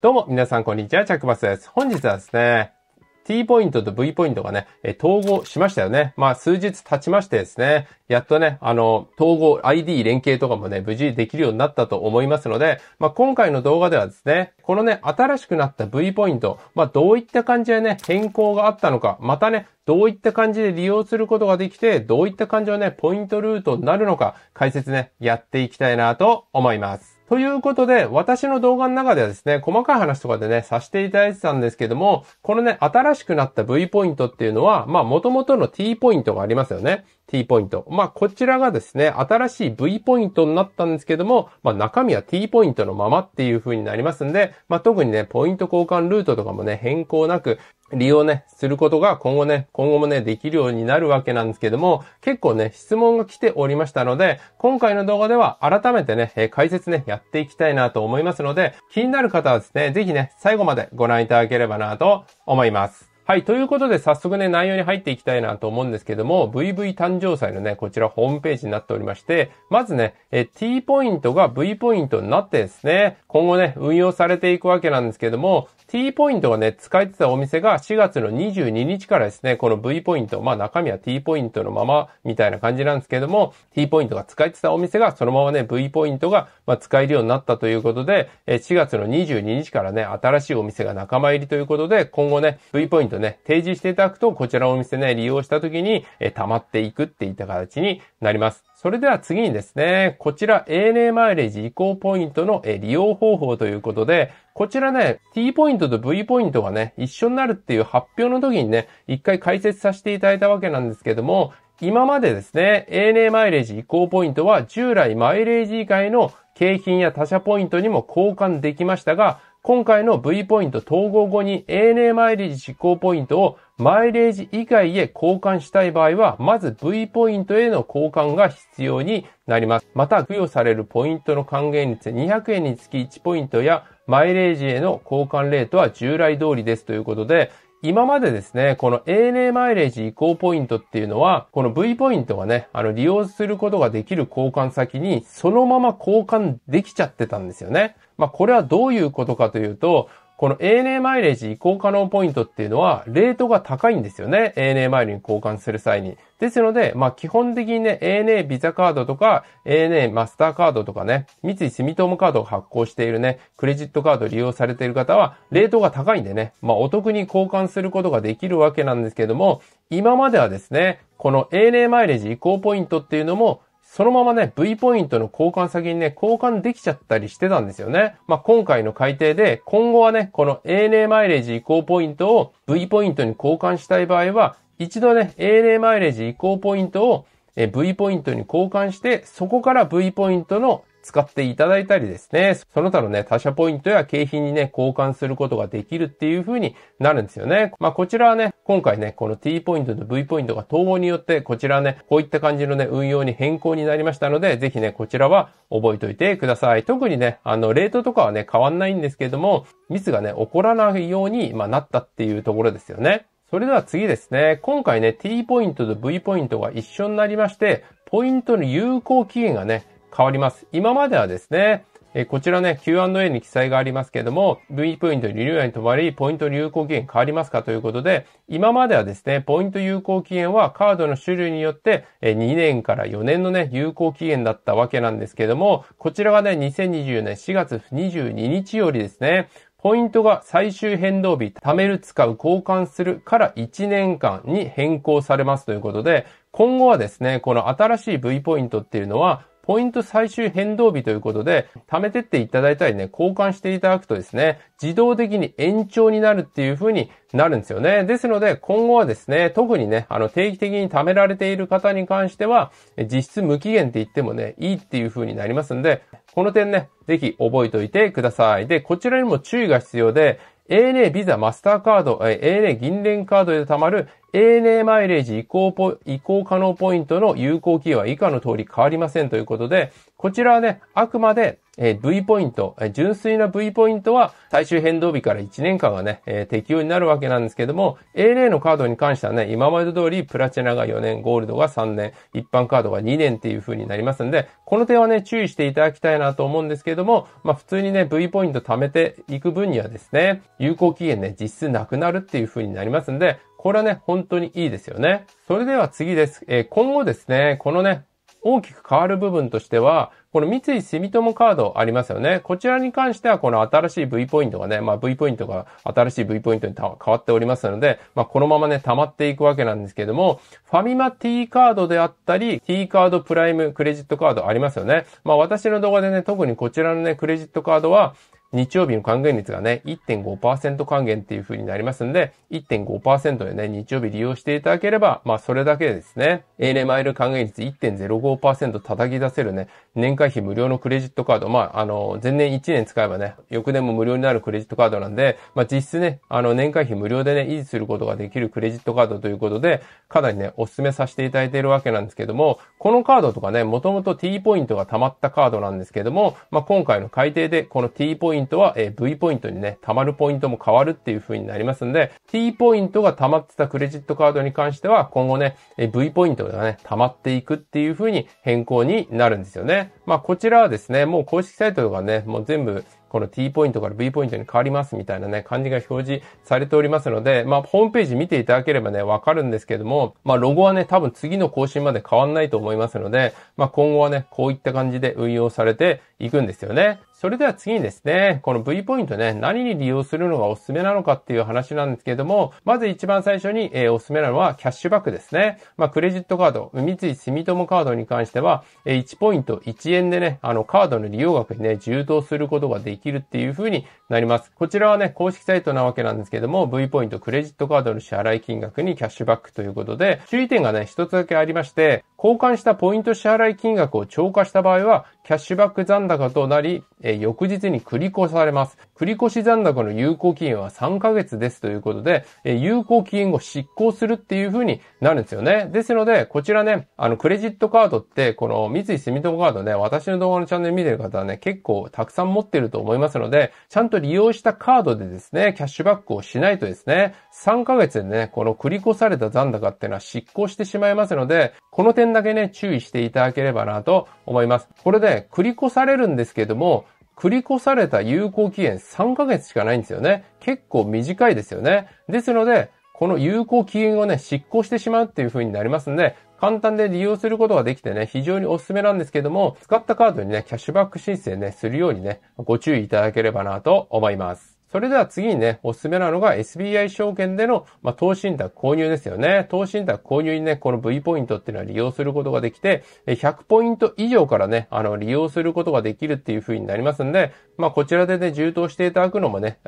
どうも、皆さん、こんにちは。チャックバスです。本日はですね、T ポイントと V ポイントがね、え統合しましたよね。まあ、数日経ちましてですね、やっとね、あの、統合 ID 連携とかもね、無事できるようになったと思いますので、まあ、今回の動画ではですね、このね、新しくなった V ポイント、まあ、どういった感じでね、変更があったのか、またね、どういった感じで利用することができて、どういった感じのね、ポイントルートになるのか、解説ね、やっていきたいなと思います。ということで、私の動画の中ではですね、細かい話とかでね、させていただいてたんですけども、このね、新しくなった V ポイントっていうのは、まあ、元々の T ポイントがありますよね。t ポイント。まあ、こちらがですね、新しい v ポイントになったんですけども、まあ、中身は t ポイントのままっていう風になりますんで、まあ、特にね、ポイント交換ルートとかもね、変更なく、利用ね、することが今後ね、今後もね、できるようになるわけなんですけども、結構ね、質問が来ておりましたので、今回の動画では改めてね、え解説ね、やっていきたいなと思いますので、気になる方はですね、ぜひね、最後までご覧いただければなと思います。はい。ということで、早速ね、内容に入っていきたいなと思うんですけども、VV 誕生祭のね、こちらホームページになっておりまして、まずね、え T ポイントが V ポイントになってですね、今後ね、運用されていくわけなんですけども、T ポイントがね、使えてたお店が4月の22日からですね、この V ポイント、まあ中身は T ポイントのままみたいな感じなんですけども、T ポイントが使えてたお店がそのままね、V ポイントが、ま使えるようになったということで、え4月の22日からね、新しいお店が仲間入りということで、今後ね、V ポイントね。提示していただくと、こちらのお店ね、利用した時に、えー、溜まっていくっていった形になります。それでは次にですね、こちら ANA マイレージ移行ポイントの利用方法ということで、こちらね、T ポイントと V ポイントがね、一緒になるっていう発表の時にね、一回解説させていただいたわけなんですけども、今までですね、ANA マイレージ移行ポイントは従来マイレージ以外の景品や他社ポイントにも交換できましたが、今回の V ポイント統合後に ANA マイレージ実行ポイントをマイレージ以外へ交換したい場合は、まず V ポイントへの交換が必要になります。また、付与されるポイントの還元率200円につき1ポイントや、マイレージへの交換レートは従来通りですということで、今までですね、この ANA マイレージ移行ポイントっていうのは、この V ポイントがね、あの、利用することができる交換先に、そのまま交換できちゃってたんですよね。まあ、これはどういうことかというと、この ANA マイレージ移行可能ポイントっていうのは、レートが高いんですよね。ANA マイルに交換する際に。ですので、まあ基本的にね、ANA ビザカードとか、ANA マスターカードとかね、三井住友カードを発行しているね、クレジットカード利用されている方は、レートが高いんでね、まあお得に交換することができるわけなんですけども、今まではですね、この ANA マイレージ移行ポイントっていうのも、そのままね、V ポイントの交換先にね、交換できちゃったりしてたんですよね。まあ、今回の改定で、今後はね、この ANA マイレージ移行ポイントを V ポイントに交換したい場合は、一度ね、ANA マイレージ移行ポイントを V ポイントに交換して、そこから V ポイントの使っていただいたりですね、その他のね、他社ポイントや景品にね、交換することができるっていう風になるんですよね。まあ、こちらはね、今回ね、この T ポイントと V ポイントが統合によって、こちらね、こういった感じのね、運用に変更になりましたので、ぜひね、こちらは覚えておいてください。特にね、あの、レートとかはね、変わんないんですけれども、ミスがね、起こらないように、まあ、なったっていうところですよね。それでは次ですね。今回ね、T ポイントと V ポイントが一緒になりまして、ポイントの有効期限がね、変わります。今まではですね、えこちらね、Q&A に記載がありますけれども、V ポイントリニューアルに止まり、ポイント有効期限変わりますかということで、今まではですね、ポイント有効期限はカードの種類によって、え2年から4年のね、有効期限だったわけなんですけれども、こちらがね、2024年4月22日よりですね、ポイントが最終変動日、貯める、使う、交換するから1年間に変更されますということで、今後はですね、この新しい V ポイントっていうのは、ポイント最終変動日ということで、貯めてっていただいたりね、交換していただくとですね、自動的に延長になるっていう風になるんですよね。ですので、今後はですね、特にね、あの、定期的に貯められている方に関しては、実質無期限って言ってもね、いいっていう風になりますんで、この点ね、ぜひ覚えておいてください。で、こちらにも注意が必要で、ANA ビザマスターカード、ANA 銀連カードで貯まる ANA マイレージ移行ポ、移行可能ポイントの有効期限は以下の通り変わりませんということで、こちらはね、あくまで、え V ポイント、え純粋な V ポイントは最終変動日から1年間がね、え適用になるわけなんですけども、ANA のカードに関してはね、今まで通りプラチナが4年、ゴールドが3年、一般カードが2年っていう風になりますんで、この点はね、注意していただきたいなと思うんですけども、まあ普通にね、V ポイント貯めていく分にはですね、有効期限ね、実質なくなるっていう風になりますんで、これはね、本当にいいですよね。それでは次です。えー、今後ですね、このね、大きく変わる部分としては、この三井住友カードありますよね。こちらに関しては、この新しい V ポイントがね、まあ V ポイントが新しい V ポイントに変わっておりますので、まあこのままね、溜まっていくわけなんですけども、ファミマ T カードであったり、T カードプライムクレジットカードありますよね。まあ私の動画でね、特にこちらのね、クレジットカードは、日曜日の還元率がね、1.5%還元っていう風になりますんで、1.5%でね、日曜日利用していただければ、まあそれだけですね、ANA マイル還元率1.05%叩き出せるね、年会費無料のクレジットカード、まああの、前年1年使えばね、翌年も無料になるクレジットカードなんで、まあ実質ね、あの年会費無料でね、維持することができるクレジットカードということで、かなりね、お勧めさせていただいているわけなんですけども、このカードとかね、もともと T ポイントが溜まったカードなんですけども、まあ今回の改定でこの T ポイントイントは、え V ポイントにね、貯まるポイントも変わるっていう風になりますんで、T ポイントが貯まってたクレジットカードに関しては、今後ね、え V ポイントがね、貯まっていくっていう風に変更になるんですよね。まあ、こちらはですね、もう公式サイトがね、もう全部、この T ポイントから V ポイントに変わりますみたいなね、感じが表示されておりますので、まあ、ホームページ見ていただければね、わかるんですけども、まあ、ロゴはね、多分次の更新まで変わんないと思いますので、まあ、今後はね、こういった感じで運用されていくんですよね。それでは次にですね、この V ポイントね、何に利用するのがおすすめなのかっていう話なんですけども、まず一番最初に、えー、おすすめなのはキャッシュバックですね。まあ、クレジットカード、三井住友カードに関しては、えー、1ポイント1円円でね、あの、カードの利用額にね、充当することができるっていう風になります。こちらはね、公式サイトなわけなんですけども、V ポイントクレジットカードの支払い金額にキャッシュバックということで、注意点がね、一つだけありまして、交換したポイント支払い金額を超過した場合は、キャッシュバック残高となり、えー、翌日に繰り越されます。繰越残高の有効期限は3ヶ月ですということで、えー、有効期限後執行するっていう風になるんですよね。ですので、こちらね、あの、クレジットカードって、この三井住友カードね、私の動画のチャンネル見てる方はね、結構たくさん持ってると思いますので、ちゃんと利用したカードでですね、キャッシュバックをしないとですね、3ヶ月でね、この繰り越された残高っていうのは執行してしまいますので、この点だけね、注意していただければなと思います。これで、ね、繰り越されるんですけども、繰り越された有効期限3ヶ月しかないんですよね。結構短いですよね。ですので、この有効期限をね、執行してしまうっていう風になりますんで、簡単で利用することができてね、非常におすすめなんですけども、使ったカードにね、キャッシュバック申請ね、するようにね、ご注意いただければなと思います。それでは次にね、おすすめなのが SBI 証券での、まあ、投資信託購入ですよね。投資信託購入にね、この V ポイントっていうのは利用することができて、100ポイント以上からね、あの、利用することができるっていう風になりますんで、まあ、こちらでね、充当していただくのもね、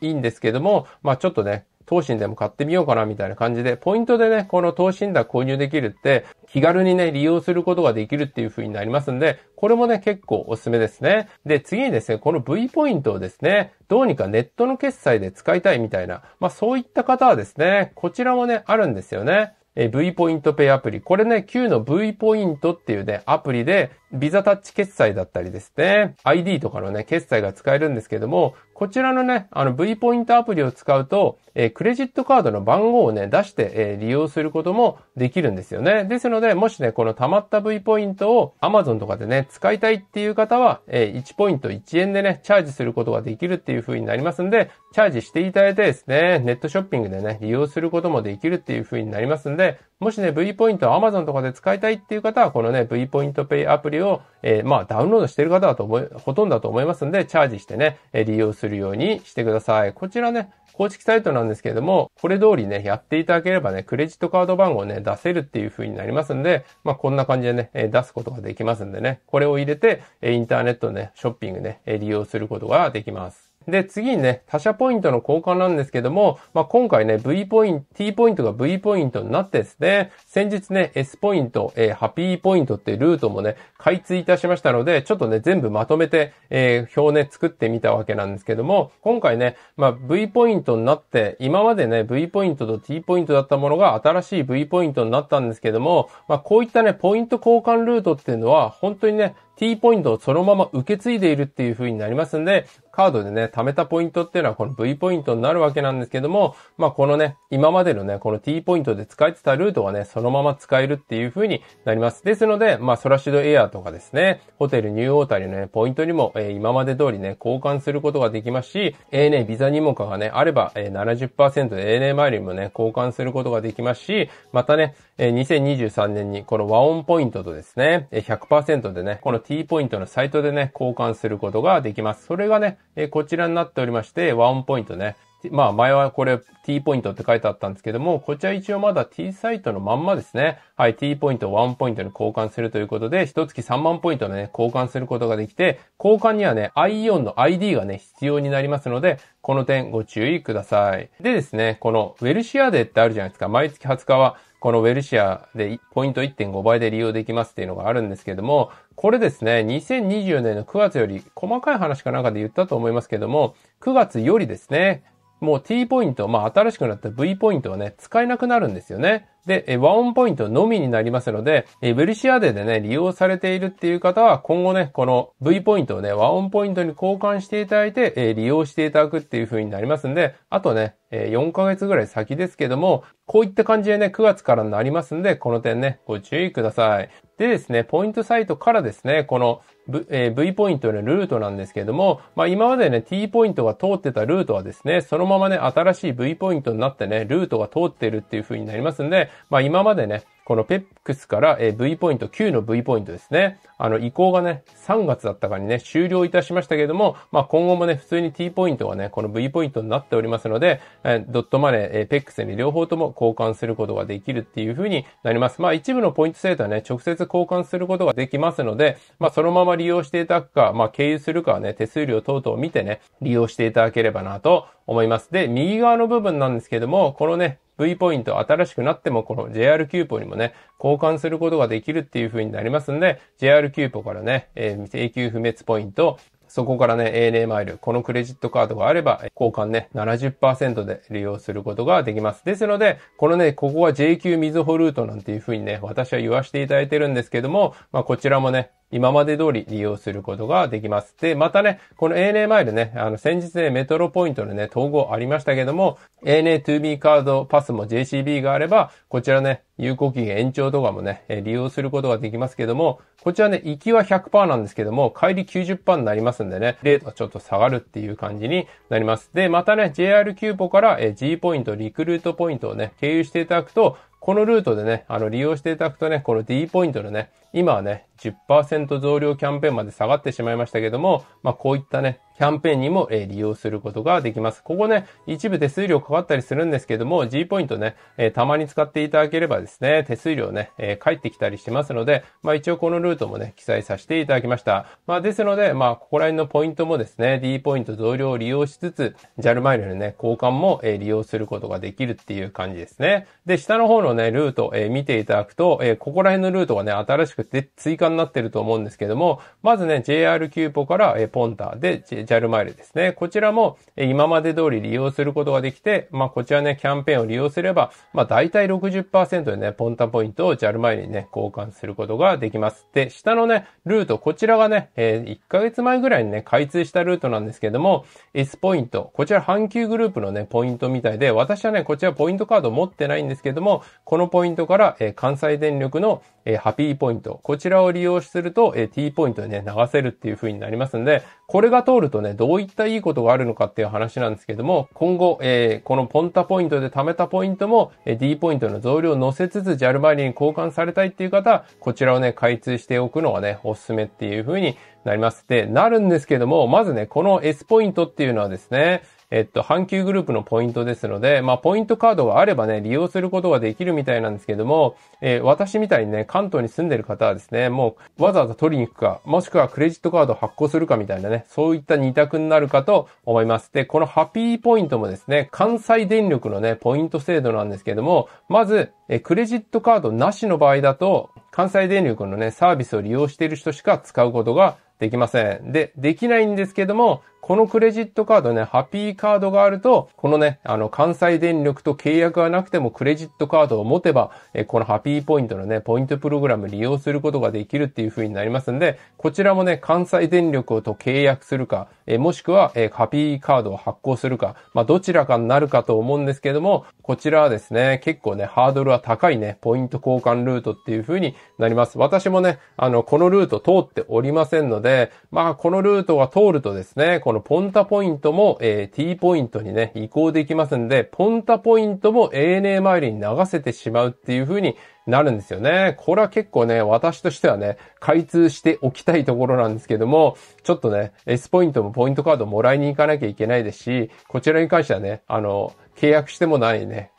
いいんですけども、まあ、ちょっとね、投信でも買ってみようかなみたいな感じで、ポイントでね、この投信だ購入できるって、気軽にね、利用することができるっていう風になりますんで、これもね、結構おすすめですね。で、次にですね、この V ポイントをですね、どうにかネットの決済で使いたいみたいな、まあそういった方はですね、こちらもね、あるんですよね。え V ポイントペイアプリ。これね、Q の V ポイントっていうね、アプリでビザタッチ決済だったりですね、ID とかのね、決済が使えるんですけども、こちらのね、あの V ポイントアプリを使うと、えー、クレジットカードの番号をね、出して、えー、利用することもできるんですよね。ですので、もしね、この溜まった V ポイントを Amazon とかでね、使いたいっていう方は、えー、1ポイント1円でね、チャージすることができるっていう風になりますんで、チャージしていただいてですね、ネットショッピングでね、利用することもできるっていう風になりますんで、もしね、V ポイント Amazon とかで使いたいっていう方は、このね、V ポイントペイアプリを、えー、まあ、ダウンロードしてる方だと思い、ほとんどだと思いますんで、チャージしてね、え利用するようにしてください。こちらね、公式サイトなんですけれども、これ通りね、やっていただければね、クレジットカード番号をね、出せるっていう風になりますんで、まあ、こんな感じでね、え出すことができますんでね、これを入れて、インターネットね、ショッピングね、利用することができます。で、次にね、他社ポイントの交換なんですけども、まあ、今回ね、V ポイント、T ポイントが V ポイントになってですね、先日ね、S ポイント、えー、ハピーポイントってルートもね、開通いたしましたので、ちょっとね、全部まとめて、えー、表ね、作ってみたわけなんですけども、今回ね、まあ、V ポイントになって、今までね、V ポイントと T ポイントだったものが新しい V ポイントになったんですけども、まあ、こういったね、ポイント交換ルートっていうのは、本当にね、T ポイントをそのまま受け継いでいるっていう風になりますんで、カードでね、貯めたポイントっていうのはこの V ポイントになるわけなんですけども、まあこのね、今までのね、この T ポイントで使えてたルートがね、そのまま使えるっていう風になります。ですので、まあソラシドエアとかですね、ホテルニューオータニのね、ポイントにも、えー、今まで通りね、交換することができますし、ANA ビザニモかがね、あれば、えー、70%で ANA マイルにもね、交換することができますし、またね、えー、2023年にこの和音ポイントとですね、100%でね、この T ポイントのサイトでね、交換することができます。それがね、こちらになっておりまして、ワンポイントね、まあ前はこれ t ポイントって書いてあったんですけども、こちら一応まだ t サイトのまんまですね。はい、t ポイントを1ポイントに交換するということで、一月3万ポイントね、交換することができて、交換にはね、i4 の ID がね、必要になりますので、この点ご注意ください。でですね、このウェルシアデーってあるじゃないですか。毎月20日は、このウェルシアでポイント1.5倍で利用できますっていうのがあるんですけども、これですね、2024年の9月より細かい話かなんかで言ったと思いますけども、9月よりですね、もう T ポイント、まあ新しくなった V ポイントはね、使えなくなるんですよね。で、和音ポイントのみになりますので、ブリシアデでね、利用されているっていう方は、今後ね、この V ポイントをね、和音ポイントに交換していただいて、利用していただくっていう風になりますんで、あとね、4ヶ月ぐらい先ですけども、こういった感じでね、9月からになりますんで、この点ね、ご注意ください。でですね、ポイントサイトからですね、この V,、えー、v ポイントのルートなんですけれども、まあ今までね、T ポイントが通ってたルートはですね、そのままね、新しい V ポイントになってね、ルートが通ってるっていう風になりますんで、まあ今までね、この PEX から V ポイント、Q の V ポイントですね。あの移行がね、3月だったかにね、終了いたしましたけれども、まあ今後もね、普通に T ポイントがね、この V ポイントになっておりますので、えドットマネー、え PEX に両方とも交換することができるっていうふうになります。まあ一部のポイント制度はね、直接交換することができますので、まあそのまま利用していただくか、まあ経由するかはね、手数料等々を見てね、利用していただければなと思います。で、右側の部分なんですけども、このね、V ポイント新しくなってもこの JR キューポにもね、交換することができるっていう風になりますんで、JR キューポからね、えー、永久不滅ポイント、そこからね、ANA マイル、このクレジットカードがあれば、交換ね、70%で利用することができます。ですので、このね、ここは JQ みずほルートなんていう風にね、私は言わせていただいてるんですけども、まあこちらもね、今まで通り利用することができます。で、またね、この ANA マイルね、あの、先日ね、メトロポイントのね、統合ありましたけども、ANA2B カードパスも JCB があれば、こちらね、有効期限延長とかもね、利用することができますけども、こちらね、行きは100%なんですけども、帰り90%になりますんでね、レートがちょっと下がるっていう感じになります。で、またね、JR キューポから G ポイント、リクルートポイントをね、経由していただくと、このルートでね、あの、利用していただくとね、この D ポイントのね、今はね、10%増量キャンペーンまで下がってしまいましたけども、まあこういったね、キャンペーンにも、え利用することができます。ここね、一部手数料かかったりするんですけども、G ポイントね、えたまに使っていただければですね、手数料ね、え返ってきたりしますので、まあ一応このルートもね、記載させていただきました。まあですので、まあここら辺のポイントもですね、D ポイント増量を利用しつつ、JAL マイルのね、交換も、え利用することができるっていう感じですね。で、下の方のね、ルート、え見ていただくと、えここら辺のルートがね、新しくくて追加になってると思うんですけども、まずね、JR キューポから、えポンタで JAL マイルですね。こちらも、今まで通り利用することができて、まあ、こちらね、キャンペーンを利用すれば、まあ、大体60%でね、ポンタポイントを JAL マイルにね、交換することができます。で、下のね、ルート、こちらがね、え1ヶ月前ぐらいにね、開通したルートなんですけども、S ポイント、こちら阪急グループのね、ポイントみたいで、私はね、こちらポイントカード持ってないんですけども、このポイントから、え関西電力の、えハピーポイント、ト。こちらを利用すると、えー、T ポイントでね、流せるっていう風になりますんで、これが通るとね、どういったいいことがあるのかっていう話なんですけども、今後、えー、このポンタポイントで貯めたポイントも、えー、D ポイントの増量を乗せつつ JAL マイルに交換されたいっていう方、こちらをね、開通しておくのがね、おすすめっていう風になります。で、なるんですけども、まずね、この S ポイントっていうのはですね、えっと、阪急グループのポイントですので、まあ、ポイントカードがあればね、利用することができるみたいなんですけども、えー、私みたいにね、関東に住んでる方はですね、もうわざわざ取りに行くか、もしくはクレジットカード発行するかみたいなね、そういった二択になるかと思います。で、このハッピーポイントもですね、関西電力のね、ポイント制度なんですけども、まず、えクレジットカードなしの場合だと、関西電力のね、サービスを利用している人しか使うことができません。で、できないんですけども、このクレジットカードね、ハピーカードがあると、このね、あの、関西電力と契約がなくてもクレジットカードを持てば、えこのハピーポイントのね、ポイントプログラム利用することができるっていう風になりますんで、こちらもね、関西電力と契約するか、えもしくは、えハピーカードを発行するか、まあ、どちらかになるかと思うんですけども、こちらはですね、結構ね、ハードルは高いね、ポイント交換ルートっていう風になります。私もね、あの、このルート通っておりませんので、まあ、このルートが通るとですね、こののポンタポイントも、えー、T ポイントにね、移行できますんで、ポンタポイントも ANA マイルに流せてしまうっていう風になるんですよね。これは結構ね、私としてはね、開通しておきたいところなんですけども、ちょっとね、S ポイントもポイントカードもらいに行かなきゃいけないですし、こちらに関してはね、あの、契約してもないね、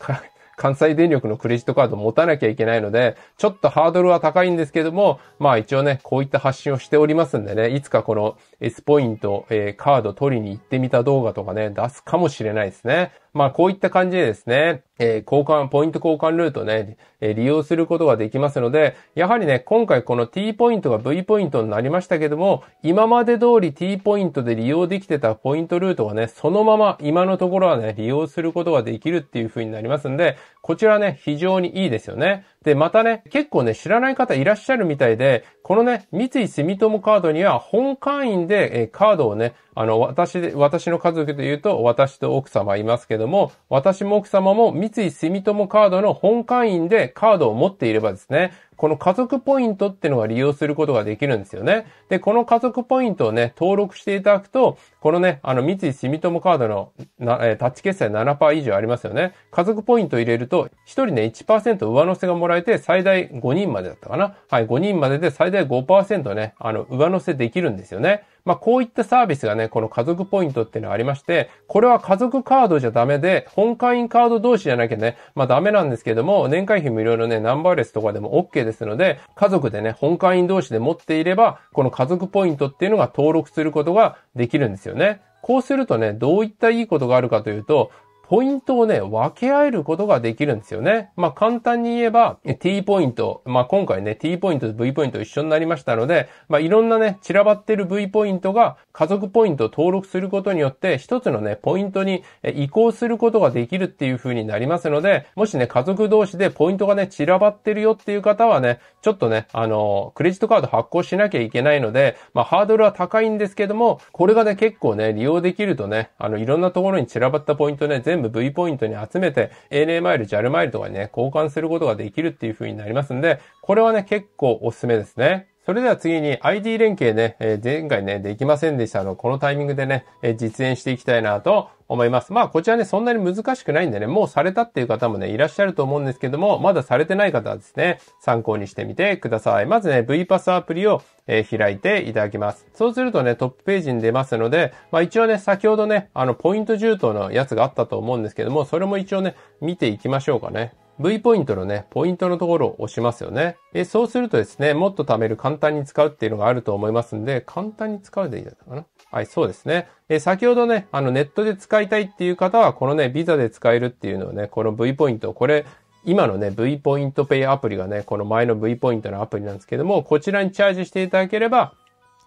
関西電力のクレジットカード持たなきゃいけないので、ちょっとハードルは高いんですけども、まあ一応ね、こういった発信をしておりますんでね、いつかこの S ポイント、えー、カード取りに行ってみた動画とかね、出すかもしれないですね。まあ、こういった感じでですね、え交換、ポイント交換ルートね、え利用することができますので、やはりね、今回この t ポイントが v ポイントになりましたけども、今まで通り t ポイントで利用できてたポイントルートがね、そのまま今のところはね、利用することができるっていう風になりますんで、こちらね、非常にいいですよね。で、またね、結構ね、知らない方いらっしゃるみたいで、このね、三井住友カードには本会員で、えカードをね、あの、私で、私の家族で言うと、私と奥様いますけども、私も奥様も三井住友カードの本会員でカードを持っていればですね、この家族ポイントっていうのが利用することができるんですよね。で、この家族ポイントをね、登録していただくと、このね、あの、三井住友カードのな、えー、タッチ決済7%以上ありますよね。家族ポイント入れると、1人ね、1%上乗せがもらえて、最大5人までだったかな。はい、5人までで最大5%ね、あの、上乗せできるんですよね。まあ、こういったサービスがね、この家族ポイントっていうのがありまして、これは家族カードじゃダメで、本会員カード同士じゃなきゃね、まあ、ダメなんですけども、年会費無料のね、ナンバーレスとかでも OK ですので、家族でね、本会員同士で持っていれば、この家族ポイントっていうのが登録することができるんですよね。こうするとね、どういったいいことがあるかというと、ポイントをね、分け合えることができるんですよね。まあ、簡単に言えば、t ポイント。まあ、今回ね、t ポイントと v ポイント一緒になりましたので、まあ、いろんなね、散らばってる v ポイントが家族ポイントを登録することによって、一つのね、ポイントに移行することができるっていう風になりますので、もしね、家族同士でポイントがね、散らばってるよっていう方はね、ちょっとね、あの、クレジットカード発行しなきゃいけないので、まあ、ハードルは高いんですけども、これがね、結構ね、利用できるとね、あの、いろんなところに散らばったポイントね、全部全部 V ポイントに集めて ANA マイル、JAL マイルとかにね、交換することができるっていう風になりますんで、これはね、結構おすすめですね。それでは次に ID 連携ね、え前回ね、できませんでしたの、このタイミングでね、え実演していきたいなと思います。まあ、こちらね、そんなに難しくないんでね、もうされたっていう方もね、いらっしゃると思うんですけども、まだされてない方はですね、参考にしてみてください。まずね、VPass アプリを、えー、開いていただきます。そうするとね、トップページに出ますので、まあ一応ね、先ほどね、あの、ポイント充当のやつがあったと思うんですけども、それも一応ね、見ていきましょうかね。V ポイントのね、ポイントのところを押しますよね。えそうするとですね、もっと貯める簡単に使うっていうのがあると思いますんで、簡単に使うでいいんじゃないかな。はい、そうですね。え先ほどね、あのネットで使いたいっていう方は、このね、ビザで使えるっていうのをね、この V ポイント、これ、今のね、V ポイントペイアプリがね、この前の V ポイントのアプリなんですけども、こちらにチャージしていただければ、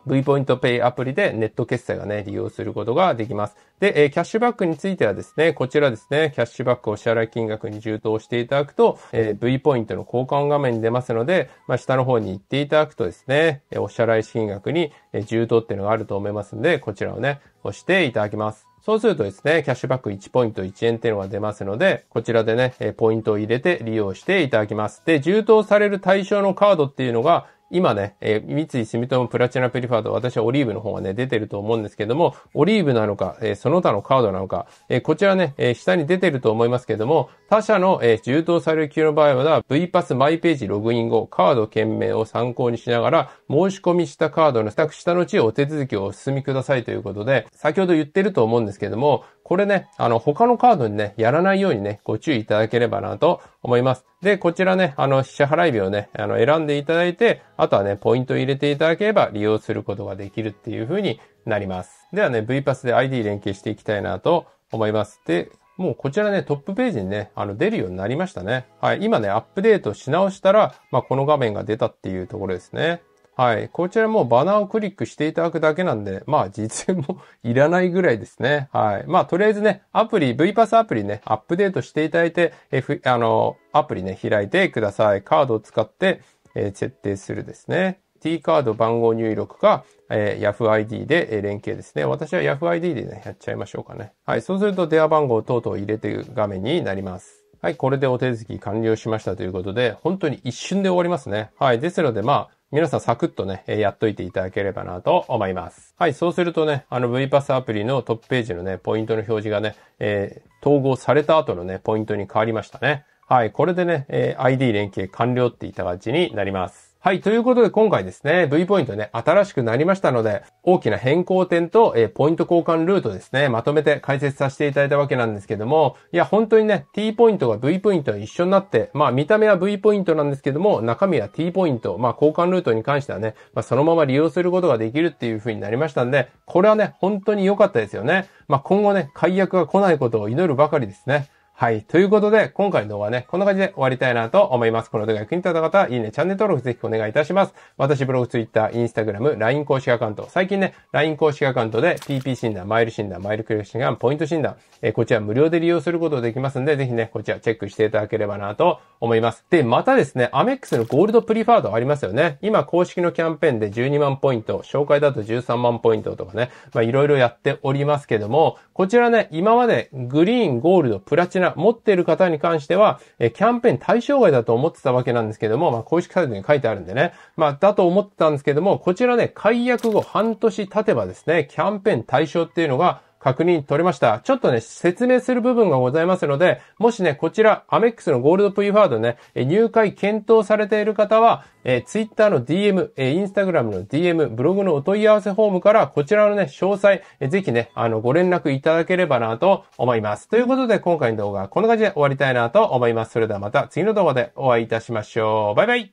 V ポイントペイアプリでネット決済がね、利用することができます。で、えキャッシュバックについてはですね、こちらですね、キャッシュバックお支払い金額に充当していただくと、え V ポイントの交換画面に出ますので、まあ、下の方に行っていただくとですね、お支払い金額に充当っていうのがあると思いますので、こちらをね、押していただきます。そうするとですね、キャッシュバック1ポイント1円っていうのが出ますので、こちらでね、ポイントを入れて利用していただきます。で、充当される対象のカードっていうのが、今ね、えー、三井住友プラチナプリファード、私はオリーブの方がね、出てると思うんですけども、オリーブなのか、えー、その他のカードなのか、えー、こちらね、えー、下に出てると思いますけども、他社の、えー、充当される機能の場合は、V パスマイページログイン後、カード件名を参考にしながら、申し込みしたカードの支度した後、お手続きをお進みくださいということで、先ほど言ってると思うんですけども、これね、あの、他のカードにね、やらないようにね、ご注意いただければなと思います。で、こちらね、あの、支払い日をね、あの、選んでいただいて、あとはね、ポイントを入れていただければ利用することができるっていう風になります。ではね、VPass で ID 連携していきたいなと思います。で、もうこちらね、トップページにね、あの、出るようになりましたね。はい。今ね、アップデートし直したら、まあ、この画面が出たっていうところですね。はい。こちらもバナーをクリックしていただくだけなんで、まあ実演も いらないぐらいですね。はい。まあとりあえずね、アプリ、VPass アプリね、アップデートしていただいて、F、あの、アプリね、開いてください。カードを使って、えー、設定するですね。T カード番号入力か、えー、Yahoo ID で、え連携ですね。私は Yahoo ID でね、やっちゃいましょうかね。はい。そうすると電話番号等々入れていく画面になります。はい。これでお手続き完了しましたということで、本当に一瞬で終わりますね。はい。ですので、まあ、皆さんサクッとね、やっといていただければなと思います。はい、そうするとね、あの VPass アプリのトップページのね、ポイントの表示がね、えー、統合された後のね、ポイントに変わりましたね。はい、これでね、え ID 連携完了っていった感じになります。はい。ということで今回ですね、V ポイントね、新しくなりましたので、大きな変更点と、えー、ポイント交換ルートですね、まとめて解説させていただいたわけなんですけども、いや、本当にね、T ポイントが V ポイント一緒になって、まあ、見た目は V ポイントなんですけども、中身は T ポイント、まあ、交換ルートに関してはね、まあ、そのまま利用することができるっていう風になりましたんで、これはね、本当に良かったですよね。まあ、今後ね、解約が来ないことを祈るばかりですね。はい。ということで、今回の動画はね、こんな感じで終わりたいなと思います。この動画が気に入った方は、いいね、チャンネル登録ぜひお願いいたします。私、ブログ、ツイッター、インスタグラム、LINE 公式アカウント。最近ね、LINE 公式アカウントで PP 診断、マイル診断、マイルクリック診断、ポイント診断、えー、こちら無料で利用することできますんで、ぜひね、こちらチェックしていただければなと思います。で、またですね、アメックスのゴールドプリファードありますよね。今、公式のキャンペーンで12万ポイント、紹介だと13万ポイントとかね、まあいろいろやっておりますけども、こちらね、今までグリーン、ゴールド、プラチナな、持っている方に関しては、えキャンペーン対象外だと思ってたわけなんですけども、まあ、公式サイトに書いてあるんでね。まあ、だと思ってたんですけども、こちらね、解約後半年経てばですね、キャンペーン対象っていうのが、確認取れました。ちょっとね、説明する部分がございますので、もしね、こちら、アメックスのゴールドプリファードね、入会検討されている方は、えー、Twitter の DM、えー、Instagram の DM、ブログのお問い合わせフォームから、こちらのね、詳細、えー、ぜひね、あの、ご連絡いただければなと思います。ということで、今回の動画はこんな感じで終わりたいなと思います。それではまた次の動画でお会いいたしましょう。バイバイ